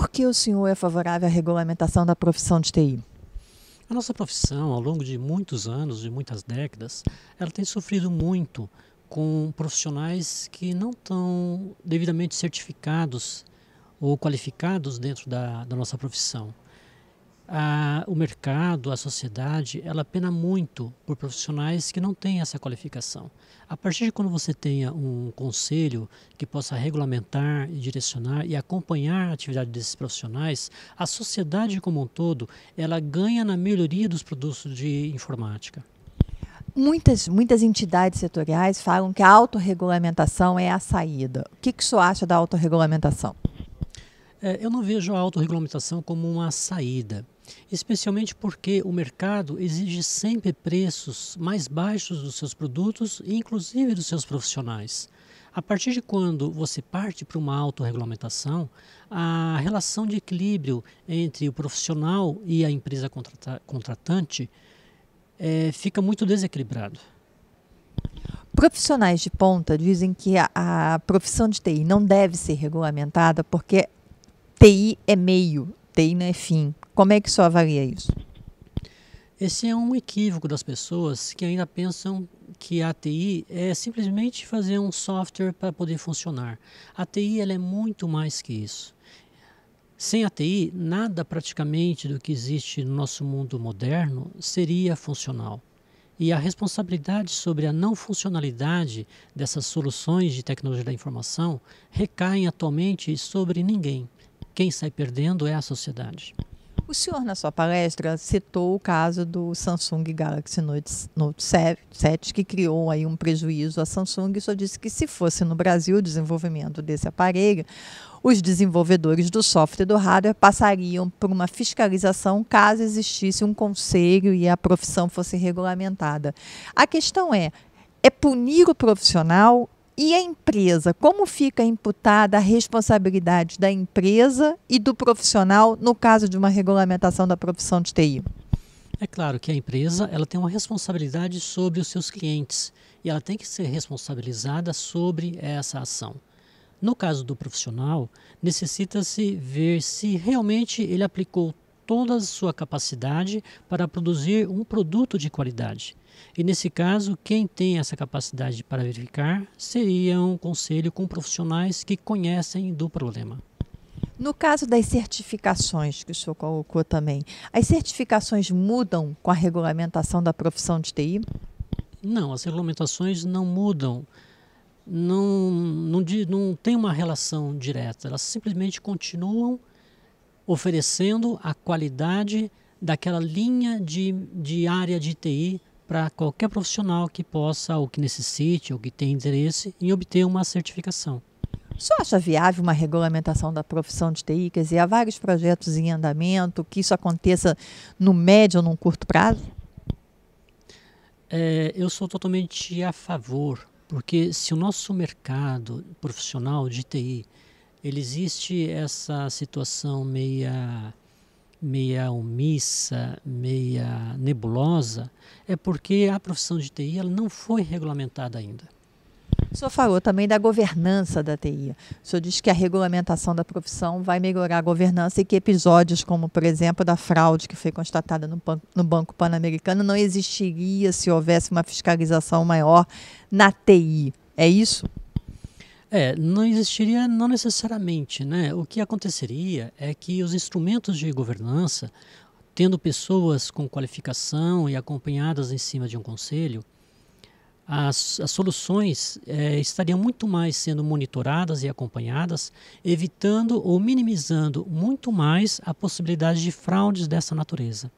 Por que o senhor é favorável à regulamentação da profissão de TI? A nossa profissão, ao longo de muitos anos, de muitas décadas, ela tem sofrido muito com profissionais que não estão devidamente certificados ou qualificados dentro da, da nossa profissão a, o mercado, a sociedade, ela pena muito por profissionais que não têm essa qualificação. A partir de quando você tenha um conselho que possa regulamentar e direcionar e acompanhar a atividade desses profissionais, a sociedade como um todo, ela ganha na melhoria dos produtos de informática. Muitas, muitas entidades setoriais falam que a autorregulamentação é a saída. O que, que o senhor acha da autorregulamentação? É, eu não vejo a autorregulamentação como uma saída especialmente porque o mercado exige sempre preços mais baixos dos seus produtos e inclusive dos seus profissionais. A partir de quando você parte para uma autorregulamentação, a relação de equilíbrio entre o profissional e a empresa contrata contratante é, fica muito desequilibrado. Profissionais de ponta dizem que a, a profissão de TI não deve ser regulamentada porque TI é meio, proteína é fim. Como é que só avalia isso? Esse é um equívoco das pessoas que ainda pensam que a ATI é simplesmente fazer um software para poder funcionar. A ATI ela é muito mais que isso. Sem ATI, nada praticamente do que existe no nosso mundo moderno seria funcional. E a responsabilidade sobre a não funcionalidade dessas soluções de tecnologia da informação recai atualmente sobre ninguém, quem sai perdendo é a sociedade. O senhor, na sua palestra, citou o caso do Samsung Galaxy Note, 7, que criou aí um prejuízo à Samsung. E só disse que se fosse no Brasil o desenvolvimento desse aparelho, os desenvolvedores do software e do hardware passariam por uma fiscalização caso existisse um conselho e a profissão fosse regulamentada. A questão é, é punir o profissional e a empresa? Como fica imputada a responsabilidade da empresa e do profissional no caso de uma regulamentação da profissão de TI? É claro que a empresa ela tem uma responsabilidade sobre os seus clientes e ela tem que ser responsabilizada sobre essa ação. No caso do profissional, necessita-se ver se realmente ele aplicou toda a sua capacidade para produzir um produto de qualidade. E nesse caso, quem tem essa capacidade para verificar seria um conselho com profissionais que conhecem do problema. No caso das certificações que o senhor colocou também, as certificações mudam com a regulamentação da profissão de TI? Não, as regulamentações não mudam. Não, não, não tem uma relação direta, elas simplesmente continuam oferecendo a qualidade daquela linha de, de área de TI para qualquer profissional que possa, ou que necessite, ou que tenha interesse em obter uma certificação. O senhor acha viável uma regulamentação da profissão de TI? Quer dizer, há vários projetos em andamento, que isso aconteça no médio ou num curto prazo? É, eu sou totalmente a favor, porque se o nosso mercado profissional de TI ele existe essa situação meia meia omissa, meia nebulosa, é porque a profissão de TI ela não foi regulamentada ainda. O senhor falou também da governança da TI. O senhor diz que a regulamentação da profissão vai melhorar a governança e que episódios como, por exemplo, da fraude que foi constatada no, Banco Pan-Americano não existiria se houvesse uma fiscalização maior na TI. É isso? É, não existiria não necessariamente, né? O que aconteceria é que os instrumentos de governança, tendo pessoas com qualificação e acompanhadas em cima de um conselho, as, as, soluções é, estariam muito mais sendo monitoradas e acompanhadas, evitando ou minimizando muito mais a possibilidade de fraudes dessa natureza.